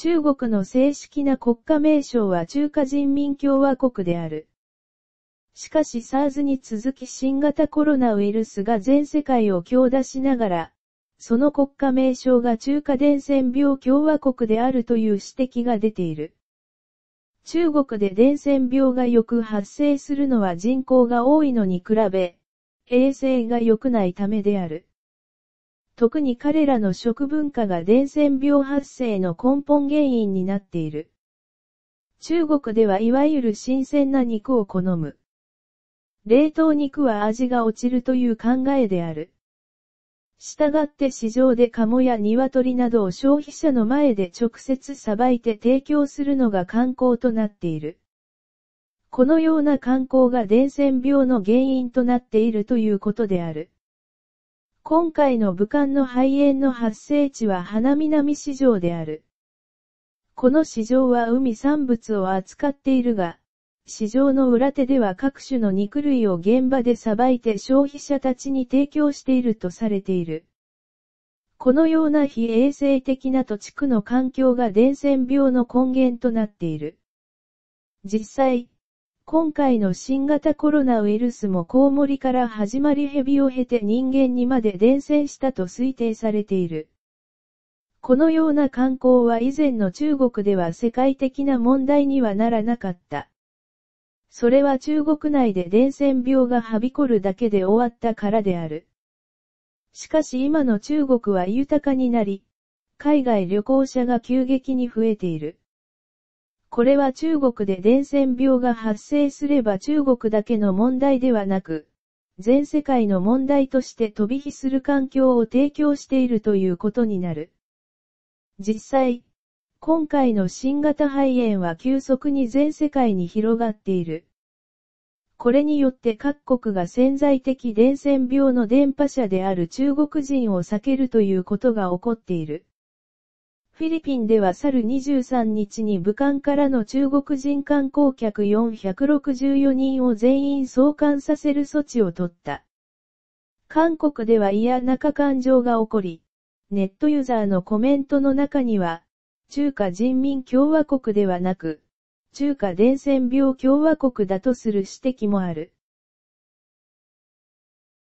中国の正式な国家名称は中華人民共和国である。しかし SARS に続き新型コロナウイルスが全世界を強打しながら、その国家名称が中華伝染病共和国であるという指摘が出ている。中国で伝染病がよく発生するのは人口が多いのに比べ、衛生が良くないためである。特に彼らの食文化が伝染病発生の根本原因になっている。中国ではいわゆる新鮮な肉を好む。冷凍肉は味が落ちるという考えである。従って市場でカモや鶏などを消費者の前で直接さばいて提供するのが観光となっている。このような観光が伝染病の原因となっているということである。今回の武漢の肺炎の発生地は花南市場である。この市場は海産物を扱っているが、市場の裏手では各種の肉類を現場でさばいて消費者たちに提供しているとされている。このような非衛生的な土地区の環境が伝染病の根源となっている。実際、今回の新型コロナウイルスもコウモリから始まり蛇を経て人間にまで伝染したと推定されている。このような観光は以前の中国では世界的な問題にはならなかった。それは中国内で伝染病がはびこるだけで終わったからである。しかし今の中国は豊かになり、海外旅行者が急激に増えている。これは中国で伝染病が発生すれば中国だけの問題ではなく、全世界の問題として飛び火する環境を提供しているということになる。実際、今回の新型肺炎は急速に全世界に広がっている。これによって各国が潜在的伝染病の伝播者である中国人を避けるということが起こっている。フィリピンでは去る23日に武漢からの中国人観光客464人を全員送還させる措置を取った。韓国では嫌なか感情が起こり、ネットユーザーのコメントの中には、中華人民共和国ではなく、中華伝染病共和国だとする指摘もある。